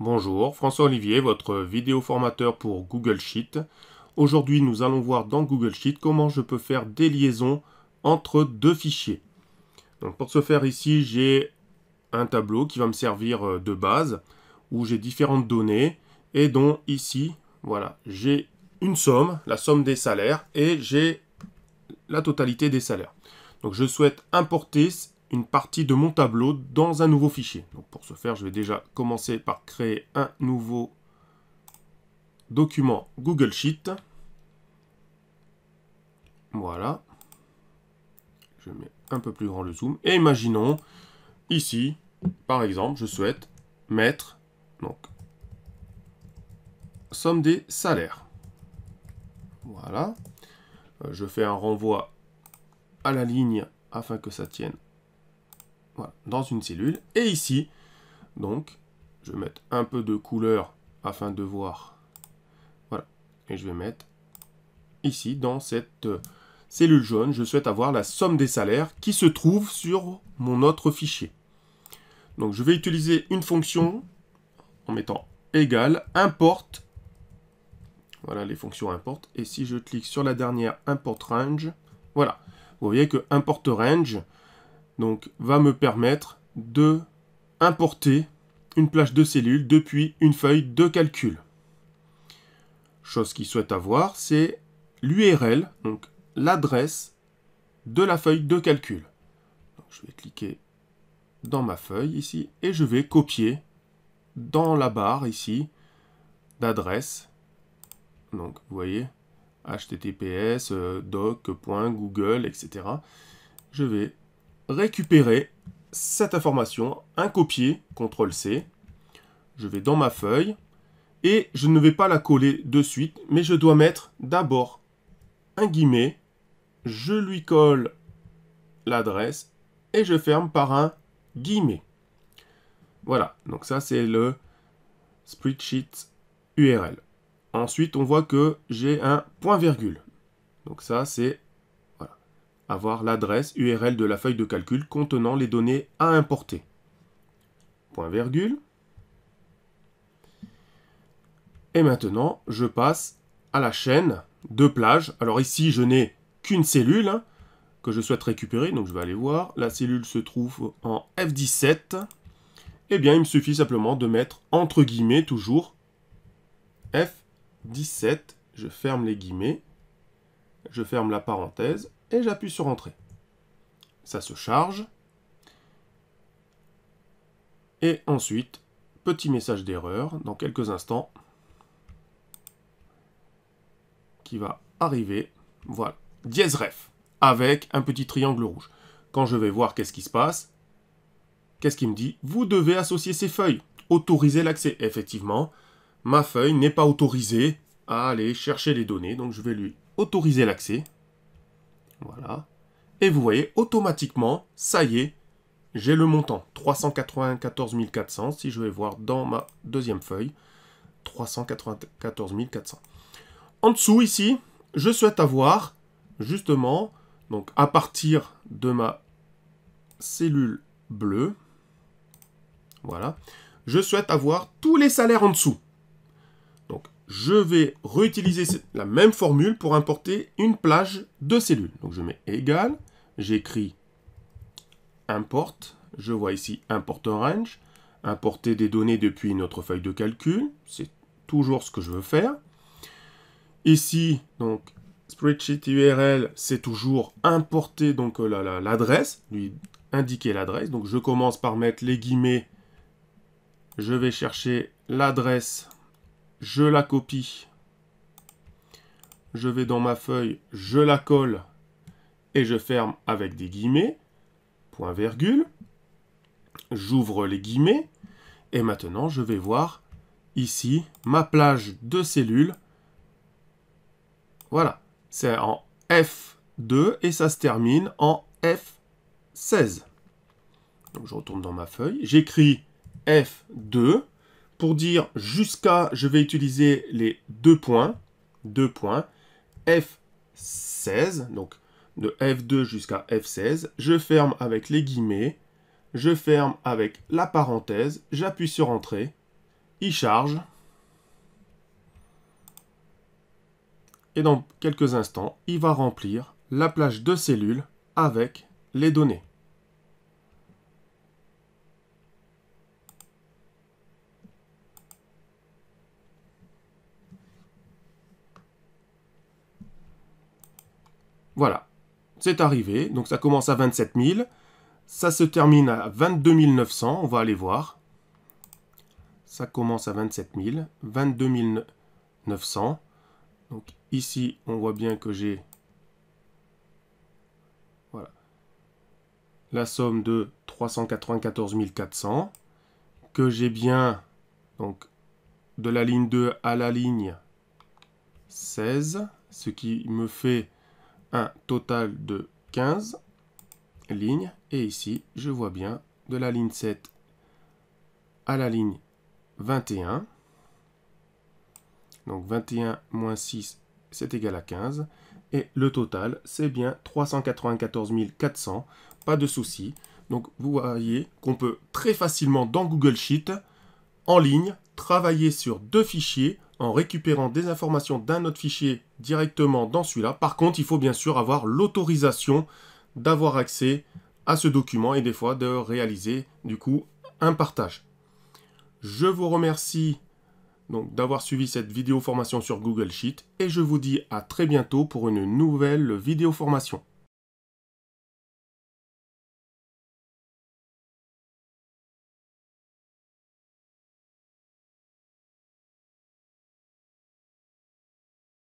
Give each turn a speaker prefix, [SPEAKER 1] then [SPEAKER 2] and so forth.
[SPEAKER 1] Bonjour, François Olivier, votre vidéo formateur pour Google Sheet. Aujourd'hui, nous allons voir dans Google Sheet comment je peux faire des liaisons entre deux fichiers. Donc pour ce faire ici, j'ai un tableau qui va me servir euh, de base où j'ai différentes données et dont ici, voilà, j'ai une somme, la somme des salaires et j'ai la totalité des salaires. Donc je souhaite importer une partie de mon tableau dans un nouveau fichier. Donc pour ce faire, je vais déjà commencer par créer un nouveau document Google Sheet. Voilà. Je mets un peu plus grand le zoom. Et imaginons, ici, par exemple, je souhaite mettre, donc, somme des salaires. Voilà. Euh, je fais un renvoi à la ligne afin que ça tienne dans une cellule. Et ici, donc, je vais mettre un peu de couleur afin de voir. Voilà. Et je vais mettre ici, dans cette euh, cellule jaune, je souhaite avoir la somme des salaires qui se trouve sur mon autre fichier. Donc, je vais utiliser une fonction en mettant égal importe. Voilà les fonctions import. Et si je clique sur la dernière import range, voilà. Vous voyez que import range, donc va me permettre de importer une plage de cellules depuis une feuille de calcul. Chose qu'il souhaite avoir, c'est l'URL, donc l'adresse de la feuille de calcul. je vais cliquer dans ma feuille ici et je vais copier dans la barre ici d'adresse. Donc vous voyez, https, euh, doc.google, etc. Je vais récupérer cette information, un copier, CTRL-C. Je vais dans ma feuille et je ne vais pas la coller de suite, mais je dois mettre d'abord un guillemet, je lui colle l'adresse et je ferme par un guillemet. Voilà, donc ça c'est le spreadsheet URL. Ensuite, on voit que j'ai un point virgule. Donc ça c'est avoir l'adresse URL de la feuille de calcul contenant les données à importer. Point virgule. Et maintenant, je passe à la chaîne de plage. Alors ici, je n'ai qu'une cellule hein, que je souhaite récupérer, donc je vais aller voir. La cellule se trouve en F17. Eh bien, il me suffit simplement de mettre entre guillemets toujours F17. Je ferme les guillemets. Je ferme la parenthèse et j'appuie sur Entrée. Ça se charge. Et ensuite, petit message d'erreur dans quelques instants qui va arriver. Voilà, dièse ref avec un petit triangle rouge. Quand je vais voir qu'est-ce qui se passe, qu'est-ce qui me dit Vous devez associer ces feuilles, autoriser l'accès. Effectivement, ma feuille n'est pas autorisée à aller chercher les données, donc je vais lui autoriser l'accès. Voilà. Et vous voyez, automatiquement, ça y est, j'ai le montant. 394 400, si je vais voir dans ma deuxième feuille. 394 400. En dessous, ici, je souhaite avoir, justement, donc à partir de ma cellule bleue, voilà, je souhaite avoir tous les salaires en dessous je vais réutiliser la même formule pour importer une plage de cellules. Donc je mets égal, j'écris import, je vois ici import range, importer des données depuis notre feuille de calcul, c'est toujours ce que je veux faire. Ici, donc, spreadsheet URL, c'est toujours importer donc euh, l'adresse, lui indiquer l'adresse. Donc je commence par mettre les guillemets, je vais chercher l'adresse je la copie, je vais dans ma feuille, je la colle et je ferme avec des guillemets, point virgule, j'ouvre les guillemets et maintenant je vais voir ici ma plage de cellules. Voilà, c'est en F2 et ça se termine en F16. je retourne dans ma feuille, j'écris F2 pour dire jusqu'à, je vais utiliser les deux points, deux points, F16, donc de F2 jusqu'à F16, je ferme avec les guillemets, je ferme avec la parenthèse, j'appuie sur Entrée, il charge, et dans quelques instants, il va remplir la plage de cellules avec les données. Voilà, c'est arrivé. Donc ça commence à 27 000. Ça se termine à 22 900. On va aller voir. Ça commence à 27 000. 22 900. Donc ici, on voit bien que j'ai voilà, la somme de 394 400. Que j'ai bien donc de la ligne 2 à la ligne 16. Ce qui me fait un total de 15 lignes. Et ici, je vois bien de la ligne 7 à la ligne 21. Donc 21 moins 6, c'est égal à 15. Et le total, c'est bien 394 400. Pas de souci. Donc vous voyez qu'on peut très facilement dans Google Sheet, en ligne, travailler sur deux fichiers en récupérant des informations d'un autre fichier directement dans celui-là. Par contre, il faut bien sûr avoir l'autorisation d'avoir accès à ce document et des fois de réaliser du coup un partage. Je vous remercie donc d'avoir suivi cette vidéo formation sur Google Sheet et je vous dis à très bientôt pour une nouvelle vidéo formation.